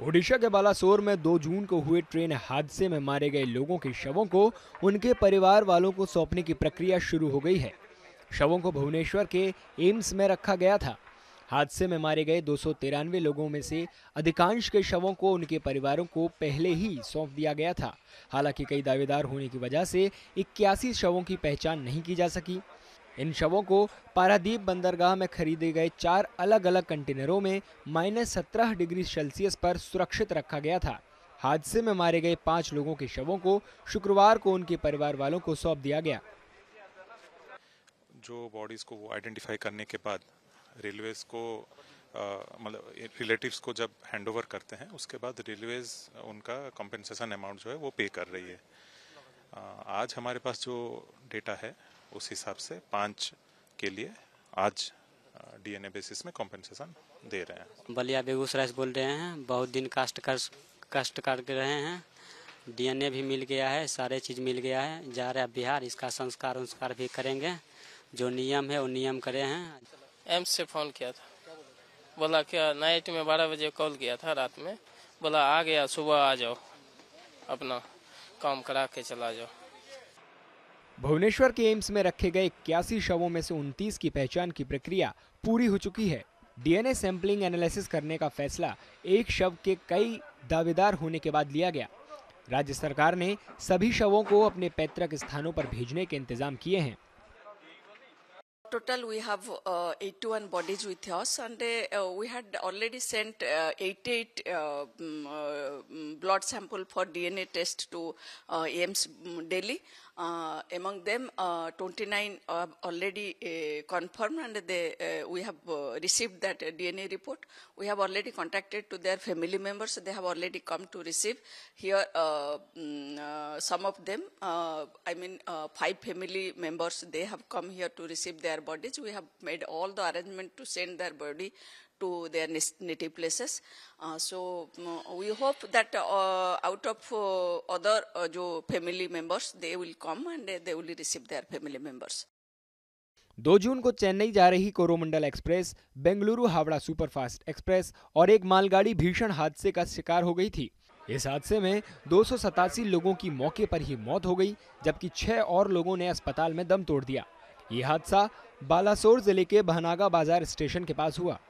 ओडिशा के बालासोर में 2 जून को हुए ट्रेन हादसे में मारे गए लोगों के शवों को उनके परिवार वालों को सौंपने की प्रक्रिया शुरू हो गई है शवों को भुवनेश्वर के एम्स में रखा गया था हादसे में मारे गए दो लोगों में से अधिकांश के शवों को उनके परिवारों को पहले ही सौंप दिया गया था हालांकि कई दावेदार होने की वजह से इक्यासी शवों की पहचान नहीं की जा सकी इन शवों को पारादीप बंदरगाह में खरीदे गए चार अलग अलग कंटेनरों में माइनस सत्रह डिग्री सेल्सियस पर सुरक्षित रखा गया था हादसे में मारे गए पांच लोगों के शवों को शुक्रवार को उनके परिवार वालों को सौंप दिया गया जो बॉडीज को आइडेंटिफाई करने के बाद रेलवेज को मतलब रिलेटिव्स को जब हैंडओवर करते हैं उसके बाद रेलवेज उनका कॉम्पेंसेशन अमाउंट जो है वो पे कर रही है आज हमारे पास जो डेटा है उस हिसाब से पांच के लिए आज डीएनए बेसिस में कॉम्पेंसेशन दे रहे हैं बलिया बेगूसराय से बोल रहे हैं बहुत दिन कास्ट कर कष्ट कर रहे हैं डीएनए भी मिल गया है सारे चीज मिल गया है जा रहे बिहार इसका संस्कार उंस्कार भी करेंगे जो नियम है वो नियम करे हैं एम्स से फोन किया था बोला क्या नाइट में बारह बजे कॉल किया था रात में बोला आ गया सुबह आ जाओ अपना काम करा के चला जाओ भुवनेश्वर के एम्स में रखे गए इक्यासी शवों में से उनतीस की पहचान की प्रक्रिया पूरी हो चुकी है डीएनए सैंपलिंग एनालिसिस करने का फैसला एक शव के कई दावेदार होने के बाद लिया गया राज्य सरकार ने सभी शवों को अपने पैतृक स्थानों पर भेजने के इंतजाम किए हैं total we have uh, 81 bodies with us and uh, uh we had already sent uh, 88 um, blood sample for DNA test to uh, AIMS mm, Delhi uh, among them, uh, 29 are uh, already confirmed and they, we have received that DNA report. We have already contacted to their family members. They have already come to receive here mm, some of them. I mean, five family members, they have come here to receive their bodies. We have made all the arrangement to send their body to their native places. Uh, so um, we hope that uh, out of uh, other uh, jo family members, they will come and uh, they will receive their family members. दो जून को चेन्नई जा रही Coromandel express Bengaluru Howrah superfast express और एक मालगाड़ी भीषण हादसे का शिकार हो गई थी इस हादसे में दो लोगों की मौके पर ही मौत हो गई जबकि छह और लोगों ने अस्पताल में दम तोड़ दिया ये हादसा बालासोर जिले के बहनागा बाजार स्टेशन के पास हुआ